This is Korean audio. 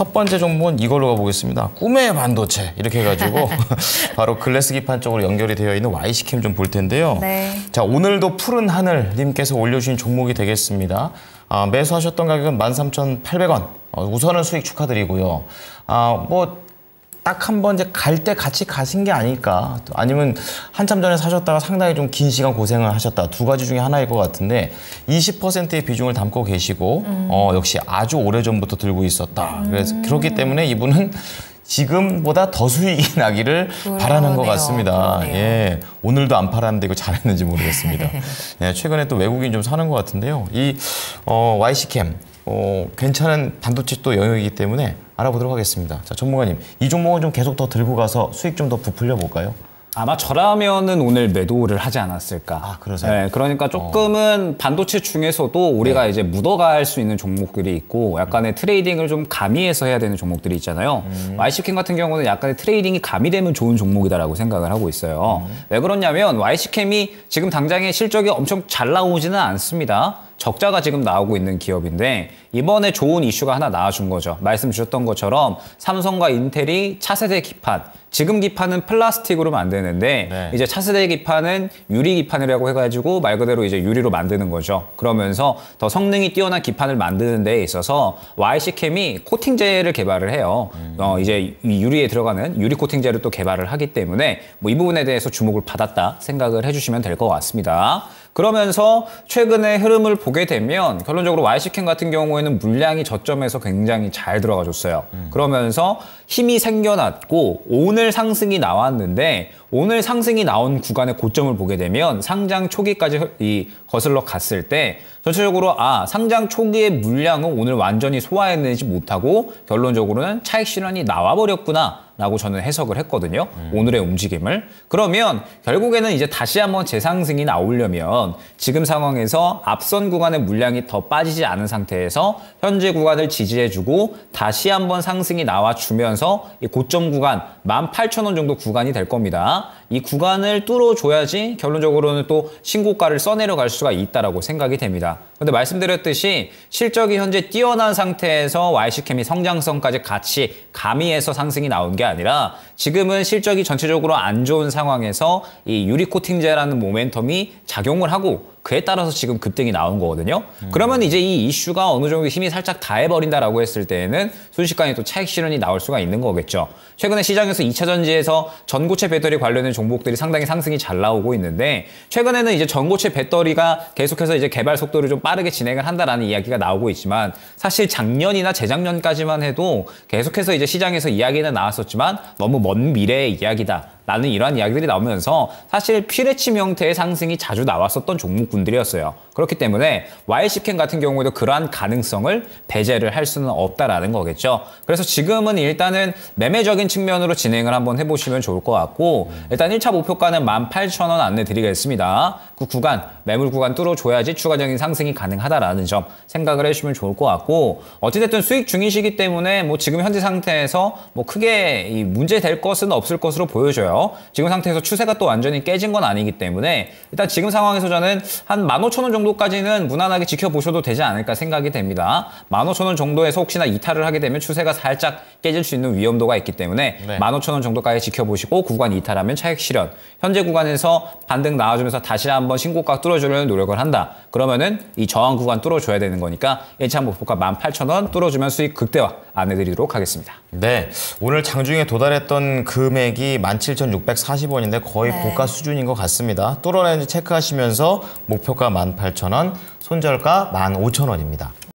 첫 번째 종목은 이걸로 가보겠습니다. 꿈의 반도체 이렇게 해가지고 바로 글래스 기판 쪽으로 연결이 되어 있는 YC캠 좀볼 텐데요. 네. 자 오늘도 푸른 하늘님께서 올려주신 종목이 되겠습니다. 아, 매수하셨던 가격은 13,800원. 어, 우선은 수익 축하드리고요. 아, 뭐 딱한번 이제 갈 때 같이 가신 게 아닐까 아니면 한참 전에 사셨다가 상당히 좀 긴 시간 고생을 하셨다 두 가지 중에 하나일 것 같은데 20%의 비중을 담고 계시고 음. 어, 역시 아주 오래전부터 들고 있었다 그래서 음. 그렇기 때문에 이분은 지금보다 더 수익이 나기를 그러네요. 바라는 것 같습니다. 그러네요. 예. 오늘도 안 팔았는데 이거 잘했는지 모르겠습니다. 예, 최근에 또 외국인 좀 사는 것 같은데요. 이 어, YC캠 어, 괜찮은 반도체 또 영역이기 때문에 알아보도록 하겠습니다. 자, 전문가님, 이 종목은 좀 계속 더 들고 가서 수익 좀 더 부풀려 볼까요? 아마 저라면은 오늘 매도를 하지 않았을까. 아, 그러세요? 네, 그러니까 어. 조금은 어. 반도체 중에서도 우리가 네. 이제 묻어갈 수 있는 종목들이 있고 약간의 음. 트레이딩을 좀 가미해서 해야 되는 종목들이 있잖아요. 음. YC캔 같은 경우는 약간의 트레이딩이 가미되면 좋은 종목이다라고 생각을 하고 있어요. 음. 왜 그러냐면 YC캔이 지금 당장의 실적이 엄청 잘 나오지는 않습니다. 적자가 지금 나오고 있는 기업인데 이번에 좋은 이슈가 하나 나와준 거죠. 말씀 주셨던 것처럼 삼성과 인텔이 차세대 기판 지금 기판은 플라스틱으로 만드는데 네. 이제 차세대 기판은 유리 기판이라고 해가지고 말 그대로 이제 유리로 만드는 거죠. 그러면서 더 성능이 뛰어난 기판을 만드는 데 있어서 YC 캠이 코팅제를 개발을 해요. 음. 어, 이제 이 유리에 들어가는 유리 코팅제를 또 개발을 하기 때문에 뭐 이 부분에 대해서 주목을 받았다 생각을 해주시면 될 것 같습니다. 그러면서 최근의 흐름을 보게 되면 결론적으로 YC캔 같은 경우에는 물량이 저점에서 굉장히 잘 들어가 줬어요. 음. 그러면서 힘이 생겨났고 오늘 오늘 상승이 나왔는데 오늘 상승이 나온 구간의 고점을 보게 되면 상장 초기까지 이 거슬러 갔을 때 전체적으로 아 상장 초기의 물량은 오늘 완전히 소화해내지 못하고 결론적으로는 차익 실현이 나와버렸구나 라고 저는 해석을 했거든요. 음. 오늘의 움직임을. 그러면 결국에는 이제 다시 한번 재상승이 나오려면 지금 상황에서 앞선 구간의 물량이 더 빠지지 않은 상태에서 현재 구간을 지지해주고 다시 한번 상승이 나와주면서 이 고점 구간 18,000원 정도 구간이 될 겁니다. 이 구간을 뚫어줘야지 결론적으로는 또 신고가를 써내려갈 수가 있다라고 생각이 됩니다. 근데 말씀드렸듯이 실적이 현재 뛰어난 상태에서 YC캠이 성장성까지 같이 가미해서 상승이 나온 게 아니라 지금은 실적이 전체적으로 안 좋은 상황에서 이 유리코팅제라는 모멘텀이 작용을 하고 그에 따라서 지금 급등이 나온 거거든요. 음. 그러면 이제 이 이슈가 어느 정도 힘이 살짝 다해버린다라고 했을 때에는 순식간에 또 차익 실현이 나올 수가 있는 거겠죠. 최근에 시장에서 2차 전지에서 전고체 배터리 관련된 종목들이 상당히 상승이 잘 나오고 있는데 최근에는 이제 전고체 배터리가 계속해서 이제 개발 속도를 좀 빠르게 진행을 한다라는 이야기가 나오고 있지만 사실 작년이나 재작년까지만 해도 계속해서 이제 시장에서 이야기는 나왔었지만 너무 먼 미래의 이야기다. 라는 이러한 이야기들이 나오면서 사실 피레침 형태의 상승이 자주 나왔었던 종목군들이었어요. 그렇기 때문에 YC캔 같은 경우에도 그러한 가능성을 배제를 할 수는 없다라는 거겠죠. 그래서 지금은 일단은 매매적인 측면으로 진행을 한번 해보시면 좋을 것 같고 일단 1차 목표가는 18,000원 안내 드리겠습니다. 그 구간, 매물 구간 뚫어줘야지 추가적인 상승이 가능하다라는 점 생각을 해주시면 좋을 것 같고 어찌됐든 수익 중이시기 때문에 뭐 지금 현재 상태에서 뭐 크게 문제 될 것은 없을 것으로 보여져요. 지금 상태에서 추세가 또 완전히 깨진 건 아니기 때문에 일단 지금 상황에서 저는 한 15,000원 정도까지는 무난하게 지켜보셔도 되지 않을까 생각이 됩니다. 15,000원 정도에서 혹시나 이탈을 하게 되면 추세가 살짝 깨질 수 있는 위험도가 있기 때문에 네. 15,000원 정도까지 지켜보시고 구간 이탈하면 차익 실현. 현재 구간에서 반등 나와주면서 다시 한번 신고가 뚫어주려는 노력을 한다. 그러면은 이 저항 구간 뚫어줘야 되는 거니까 예찬 목표가 18,000원 뚫어주면 수익 극대화 안내드리도록 하겠습니다. 네, 오늘 장중에 도달했던 금액이 17,640원인데 거의 네. 고가 수준인 것 같습니다. 뚫어내는지 체크하시면서 목표가 18,000원, 손절가 15,000원입니다.